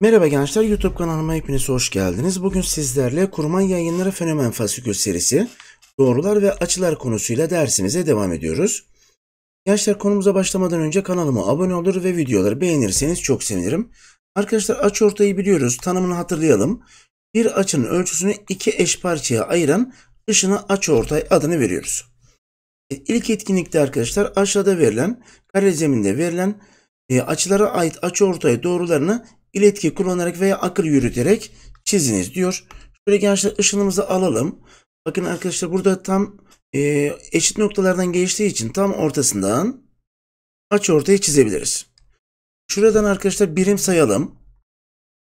Merhaba gençler YouTube kanalıma hepiniz hoş geldiniz. Bugün sizlerle Kurman Yayınları Fenomen Fasikül serisi doğrular ve açılar konusuyla dersimize devam ediyoruz. Gençler konumuza başlamadan önce kanalıma abone olur ve videoları beğenirseniz çok sevinirim. Arkadaşlar aç ortayı biliyoruz. Tanımını hatırlayalım. Bir açının ölçüsünü iki eş parçaya ayıran ışına aç ortay adını veriyoruz. E, ilk etkinlikte arkadaşlar aşağıda verilen kare zeminde verilen e, açılara ait açı açıortay doğrularını iletki kullanarak veya akıl yürüterek çiziniz diyor. Şöyle gençler ışınımızı alalım. Bakın arkadaşlar burada tam e, eşit noktalardan geçtiği için tam ortasından açı açıortayı çizebiliriz. Şuradan arkadaşlar birim sayalım.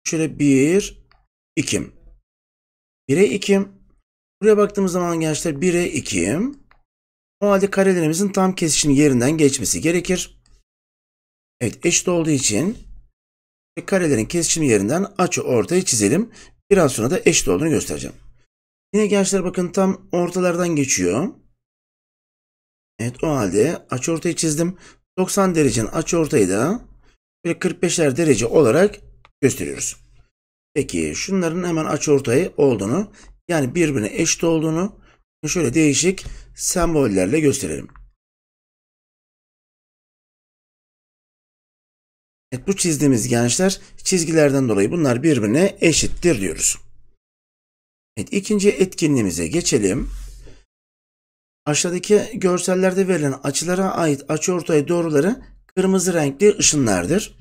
Şöyle 1, 2. 1'e 2. Buraya baktığımız zaman gençler 1'e 2. O halde karelerimizin tam kesişim yerinden geçmesi gerekir. Evet eşit olduğu için e, karelerin kesişim yerinden açı ortaya çizelim. Biraz sonra da eşit olduğunu göstereceğim. Yine gençler bakın tam ortalardan geçiyor. Evet o halde açı ortaya çizdim. 90 derecenin açı ortayı da böyle 45'er derece olarak gösteriyoruz. Peki şunların hemen açı ortayı olduğunu yani birbirine eşit olduğunu şöyle değişik sembollerle gösterelim. Evet, bu çizdiğimiz gençler çizgilerden dolayı bunlar birbirine eşittir diyoruz. Evet, ikinci etkinliğimize geçelim. Aşağıdaki görsellerde verilen açılara ait açıortay doğruları kırmızı renkli ışınlardır.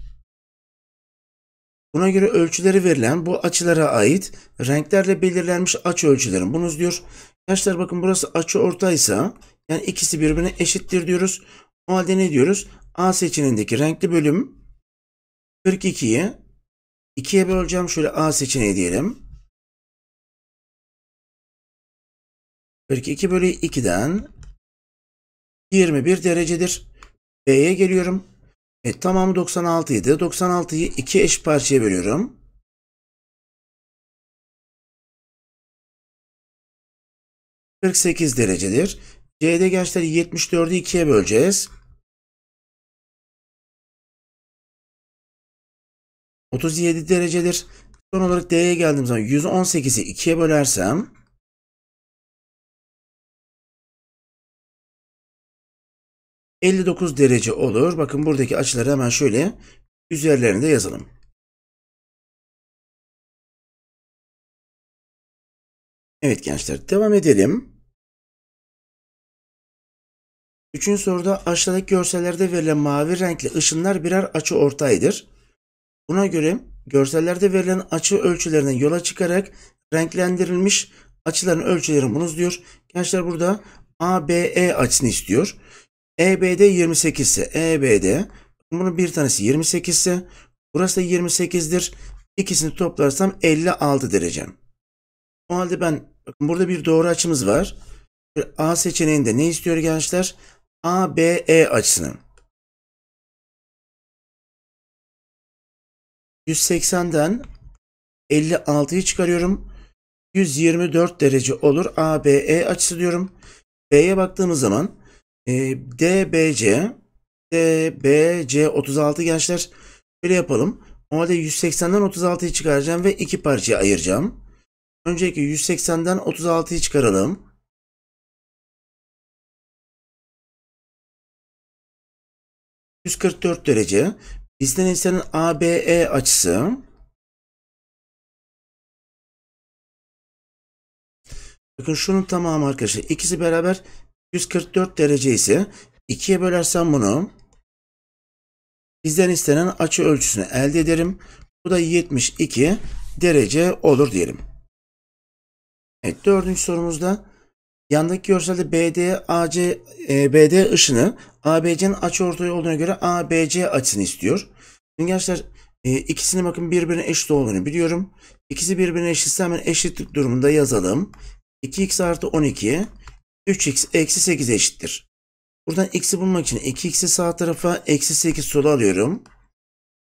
Buna göre ölçüleri verilen bu açılara ait renklerle belirlenmiş açı ölçülerin. Bunu diyor. Gençler bakın burası açı ortaysa yani ikisi birbirine eşittir diyoruz. O halde ne diyoruz? A seçeneğindeki renkli bölüm 42'yi 2'ye böleceğim. Şöyle A seçeneği diyelim. 42 bölü 2'den 21 derecedir. B'ye geliyorum. Evet tamamı 96 idi. 96'yı 2 eş parçaya bölüyorum. ...48 derecedir. C'de gençler 74'ü 2'ye böleceğiz. 37 derecedir. Son olarak D'ye geldiğim zaman 118'i 2'ye bölersem 59 derece olur. Bakın buradaki açıları hemen şöyle üzerlerinde yazalım. Evet gençler devam edelim. Üçüncü soruda aşağıdaki görsellerde verilen mavi renkli ışınlar birer açı ortaydır. Buna göre görsellerde verilen açı ölçülerinden yola çıkarak renklendirilmiş açıların ölçülerini bulunuz diyor. Gençler burada ABE açısını istiyor. EBD 28 ise EBD bunun bir tanesi 28 ise burası da 28'dir. İkisini toplarsam 56 derecem. O halde ben bakın burada bir doğru açımız var. A seçeneğinde ne istiyor gençler? ABE açısını. 180'den 56'yı çıkarıyorum. 124 derece olur. ABE açısı diyorum. B'ye baktığımız zaman e, ee, DBC DBC 36 gençler böyle yapalım. O halde 180'den 36'yı çıkaracağım ve iki parçaya ayıracağım. Önceki 180'den 36'yı çıkaralım. ...144 derece. Bizden istenen ABE açısı. Bakın şunun tamamı arkadaşlar. İkisi beraber 144 derece ise 2'ye bölersem bunu bizden istenen açı ölçüsünü elde ederim. Bu da 72 derece olur diyelim. Evet dördüncü sorumuzda yandaki görselde BD, AC, e, BD ışını ABC'nin açıortay olduğuna göre ABC açısını istiyor. Şimdi gençler e, ikisinin bakın birbirine eşit olduğunu biliyorum. İkisi birbirine eşitse hemen eşitlik durumunda yazalım. 2x artı 12 3x eksi 8 eşittir. Buradan x'i bulmak için 2x'i sağ tarafa eksi 8 sola alıyorum.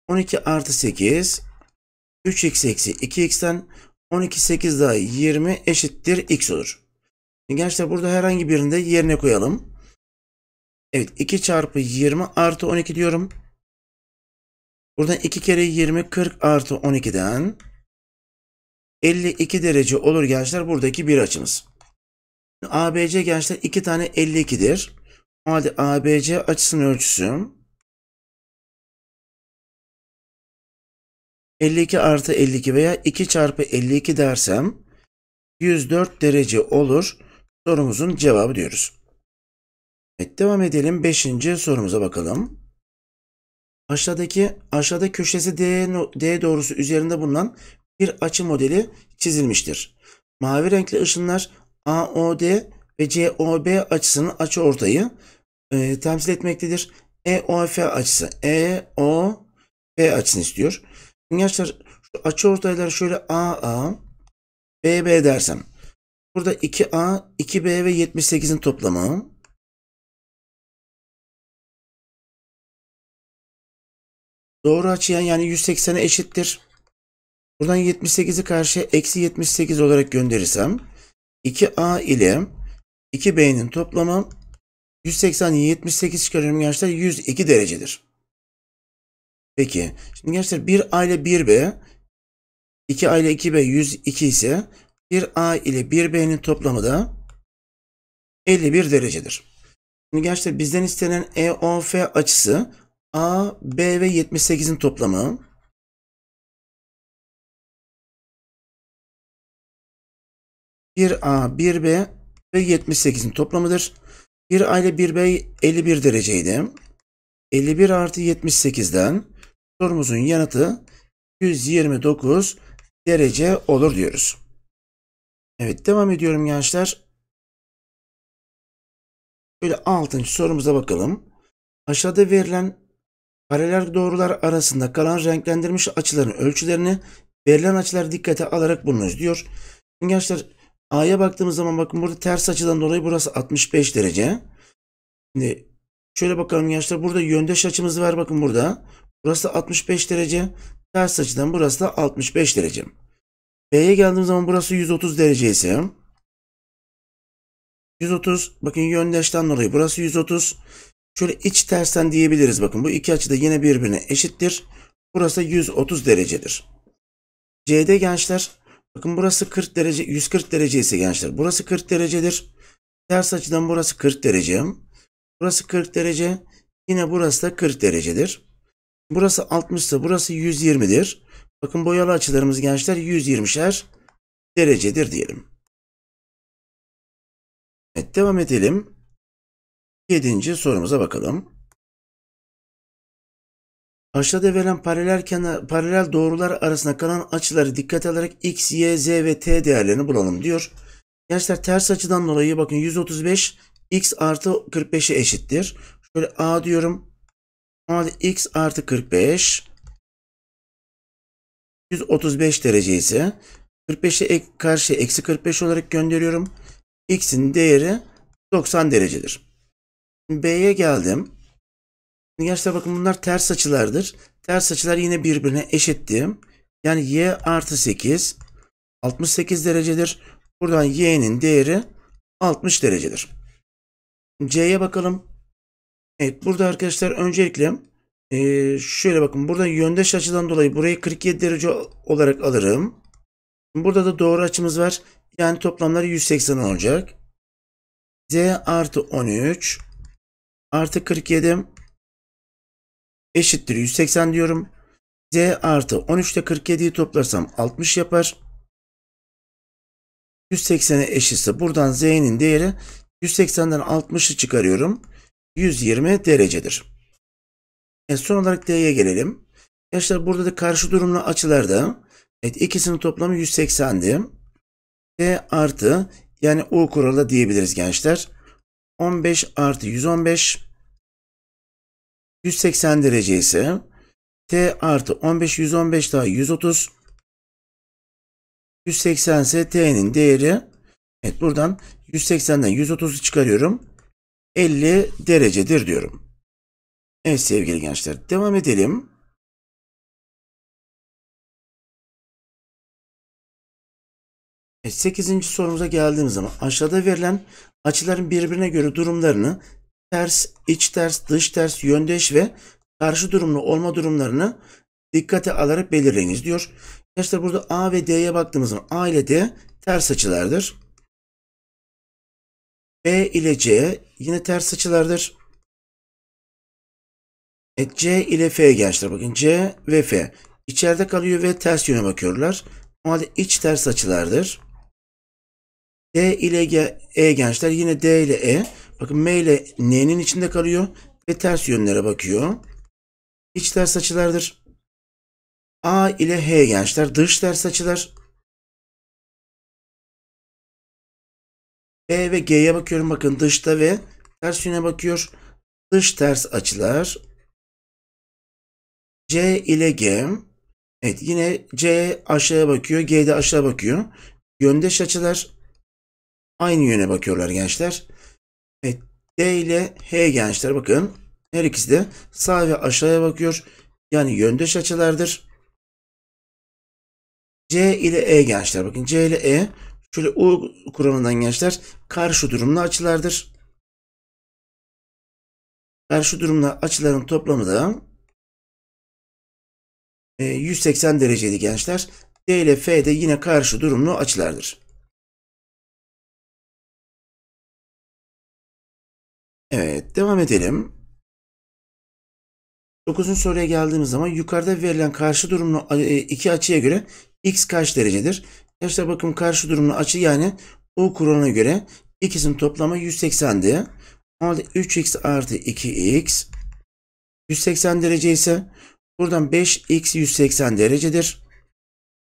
12 artı 8 3x eksi 2x'ten 12 8 daha 20 eşittir x olur. Gençler burada herhangi birinde yerine koyalım. Evet 2 çarpı 20 artı 12 diyorum. Buradan 2 kere 20 40 artı 12'den 52 derece olur gençler buradaki bir açımız. ABC gençler 2 tane 52'dir. O halde ABC açısının ölçüsü 52 artı 52 veya 2 çarpı 52 dersem 104 derece olur. Sorumuzun cevabı diyoruz. Evet devam edelim. 5. sorumuza bakalım. Aşağıdaki aşağıda köşesi D, D doğrusu üzerinde bulunan bir açı modeli çizilmiştir. Mavi renkli ışınlar AOD ve COB açısının açıortayı e, temsil etmektedir. EOF açısı EOF açısını istiyor. Arkadaşlar, şu açıortayları şöyle AA BB dersem burada 2A 2B ve 78'in toplamı Doğru açıyan yani 180'e eşittir. Buradan 78'i karşıya eksi 78 olarak gönderirsem 2A ile 2B'nin toplamı 180'yi 78 çıkarıyorum gençler 102 derecedir. Peki şimdi gençler 1A ile 1B 2A ile 2B 102 ise 1A ile 1B'nin toplamı da 51 derecedir. Şimdi gençler bizden istenen EOF açısı A, B ve 78'in toplamı. 1A, 1B ve 78'in toplamıdır. 1A ile 1B 51 dereceydi. 51 artı 78'den sorumuzun yanıtı 129 derece olur diyoruz. Evet devam ediyorum gençler. Böyle 6. sorumuza bakalım. Aşağıda verilen paralel doğrular arasında kalan renklendirilmiş açıların ölçülerini verilen açılar dikkate alarak bulunuz diyor. Gençler A'ya baktığımız zaman bakın burada ters açıdan dolayı burası 65 derece. Şimdi şöyle bakalım gençler burada yöndeş açımız var bakın burada. Burası 65 derece. Ters açıdan burası da 65 derece. B'ye geldiğim zaman burası 130 derece ise 130 bakın yöndeşten dolayı burası 130. Şöyle iç tersten diyebiliriz bakın bu iki açı da yine birbirine eşittir. Burası 130 derecedir. C'de gençler Bakın burası 40 derece, 140 derece ise gençler burası 40 derecedir. Ters açıdan burası 40 derece. Burası 40 derece. Yine burası da 40 derecedir. Burası 60 ise burası 120'dir. Bakın boyalı açılarımız gençler 120'şer derecedir diyelim. Evet devam edelim. 7. sorumuza bakalım. Aşağıda verilen paralel, kenar, paralel doğrular arasında kalan açıları dikkat alarak x, y, z ve t değerlerini bulalım diyor. Gençler ters açıdan dolayı bakın 135 x artı 45'e eşittir. Şöyle a diyorum. Normalde x artı 45 135 derece ise 45'e ek, karşıya eksi 45 olarak gönderiyorum. x'in değeri 90 derecedir. B'ye geldim. Gençler bakın bunlar ters açılardır. Ters açılar yine birbirine eşittim. Yani y artı 8 68 derecedir. Buradan y'nin değeri 60 derecedir. C'ye bakalım. Evet burada arkadaşlar öncelikle ee, şöyle bakın burada yöndeş açıdan dolayı burayı 47 derece olarak alırım. Burada da doğru açımız var. Yani toplamları 180 olacak. Z artı 13 artı 47 eşittir 180 diyorum. Z artı 13 ile 47'yi toplarsam 60 yapar. 180'e eşitse buradan Z'nin değeri 180'den 60'ı çıkarıyorum. 120 derecedir. E son olarak D'ye gelelim. Arkadaşlar burada da karşı durumlu açılarda evet, ikisinin toplamı 180'di. D artı yani U kuralı diyebiliriz gençler. 15 artı 115 180 derece ise T artı 15 115 daha 130 180 ise T'nin değeri evet buradan 180'den 130'u çıkarıyorum. 50 derecedir diyorum. Evet sevgili gençler devam edelim. Evet, 8. sorumuza geldiğimiz zaman aşağıda verilen açıların birbirine göre durumlarını ters, iç ters, dış ters, yöndeş ve karşı durumlu olma durumlarını dikkate alarak belirleyiniz diyor. Arkadaşlar burada A ve D'ye baktığımız zaman A ile D ters açılardır. B ile C yine ters açılardır. E, C ile F gençler bakın C ve F içeride kalıyor ve ters yöne bakıyorlar. O halde iç ters açılardır. D ile G, E gençler yine D ile E Bakın M ile N'nin içinde kalıyor ve ters yönlere bakıyor. İç ters açılardır. A ile H gençler dış ters açılar. E ve G'ye bakıyorum bakın dışta ve ters yöne bakıyor. Dış ters açılar. C ile G. Evet yine C aşağıya bakıyor. G de aşağı bakıyor. Yöndeş açılar aynı yöne bakıyorlar gençler. Evet. D ile H gençler bakın. Her ikisi de sağ ve aşağıya bakıyor. Yani yöndeş açılardır. C ile E gençler. Bakın C ile E şöyle U kuramından gençler karşı durumlu açılardır. Karşı durumlu açıların toplamı da 180 e, dereceli gençler. D ile F de yine karşı durumlu açılardır. Evet, devam edelim. 9. soruya geldiğimiz zaman yukarıda verilen karşı durumlu e, e, iki açıya göre x kaç derecedir? Gençler bakın karşı durumlu açı yani U kuralına göre ikisinin toplamı 180'di. O halde 3x artı 2x 180 derece ise buradan 5x 180 derecedir.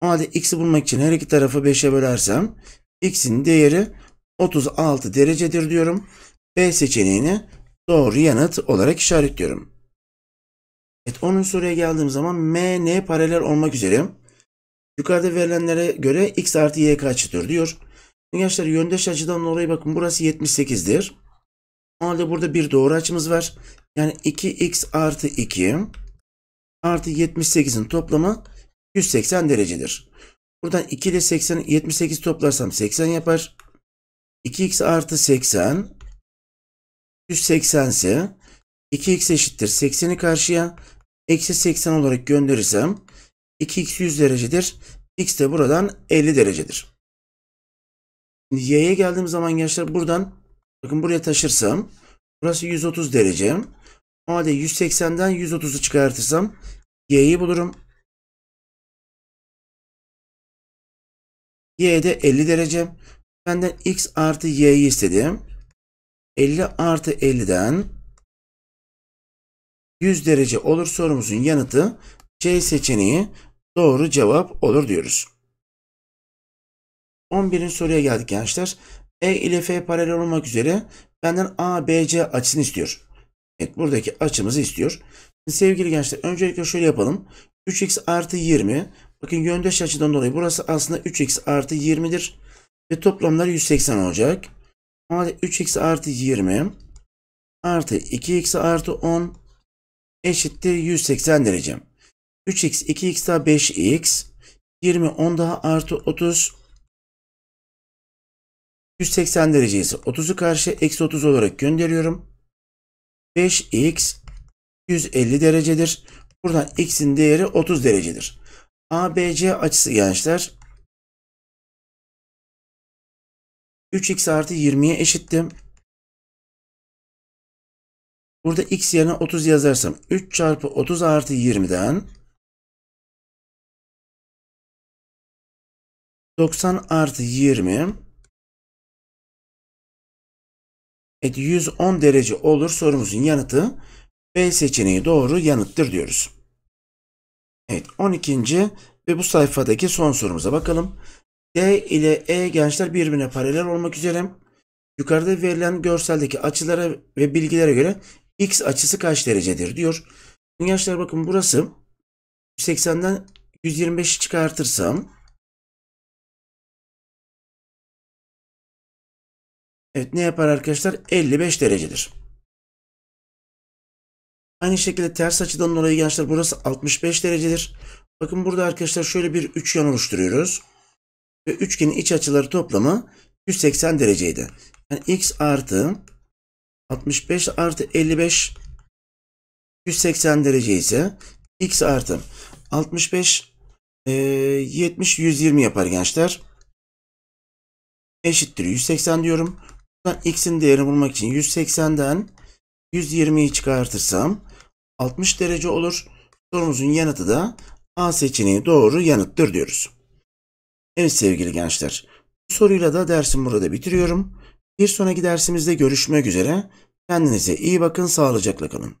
O halde x'i bulmak için her iki tarafı 5'e bölersem x'in değeri 36 derecedir diyorum. B seçeneğini doğru yanıt olarak işaretliyorum. Evet 10. soruya geldiğim zaman M, N paralel olmak üzere yukarıda verilenlere göre X artı Y kaçtır diyor. Arkadaşlar yöndeş açıdan oraya bakın burası 78'dir. O halde burada bir doğru açımız var. Yani 2X artı 2 artı 78'in toplamı 180 derecedir. Buradan 2 ile 80, 78 toplarsam 80 yapar. 2x artı 80 180 ise 2x eşittir 80'i karşıya eksi 80 olarak gönderirsem 2x 100 derecedir. x de buradan 50 derecedir. y'ye geldiğim zaman gençler buradan bakın buraya taşırsam burası 130 derece. O halde 180'den 130'u çıkartırsam y'yi bulurum. y de 50 derece. Benden x artı y'yi istedim. 50 artı 50'den 100 derece olur sorumuzun yanıtı C seçeneği doğru cevap olur diyoruz. 11. soruya geldik gençler. E ile F paralel olmak üzere benden A, B, C açısını istiyor. Evet buradaki açımızı istiyor. Şimdi sevgili gençler öncelikle şöyle yapalım. 3x artı 20. Bakın yöndeş açıdan dolayı burası aslında 3x artı 20'dir. Ve toplamlar 180 olacak. Hadi 3x artı 20 artı 2x artı 10 eşittir 180 derece. 3x 2x daha 5x 20 10 daha artı 30 180 derece ise 30'u karşı eksi 30 olarak gönderiyorum. 5x 150 derecedir. Buradan x'in değeri 30 derecedir. ABC açısı gençler 3x artı 20'ye eşittim. Burada x yerine 30 yazarsam 3 çarpı 30 artı 20'den 90 artı 20 et 110 derece olur sorumuzun yanıtı B seçeneği doğru yanıttır diyoruz. Evet 12. ve bu sayfadaki son sorumuza bakalım. D e ile E gençler birbirine paralel olmak üzere. Yukarıda verilen görseldeki açılara ve bilgilere göre x açısı kaç derecedir diyor. gençler bakın burası 180'den 125'i çıkartırsam Evet ne yapar arkadaşlar? 55 derecedir. Aynı şekilde ters açıdan dolayı gençler burası 65 derecedir. Bakın burada arkadaşlar şöyle bir üçgen oluşturuyoruz ve üçgenin iç açıları toplamı 180 dereceydi. Yani x artı 65 artı 55 180 derece ise x artı 65 e, 70 120 yapar gençler. Eşittir 180 diyorum. Buradan x'in değerini bulmak için 180'den 120'yi çıkartırsam 60 derece olur. Sorumuzun yanıtı da A seçeneği doğru yanıttır diyoruz. Evet sevgili gençler, bu soruyla da dersimi burada bitiriyorum. Bir sonraki dersimizde görüşmek üzere. Kendinize iyi bakın, sağlıcakla kalın.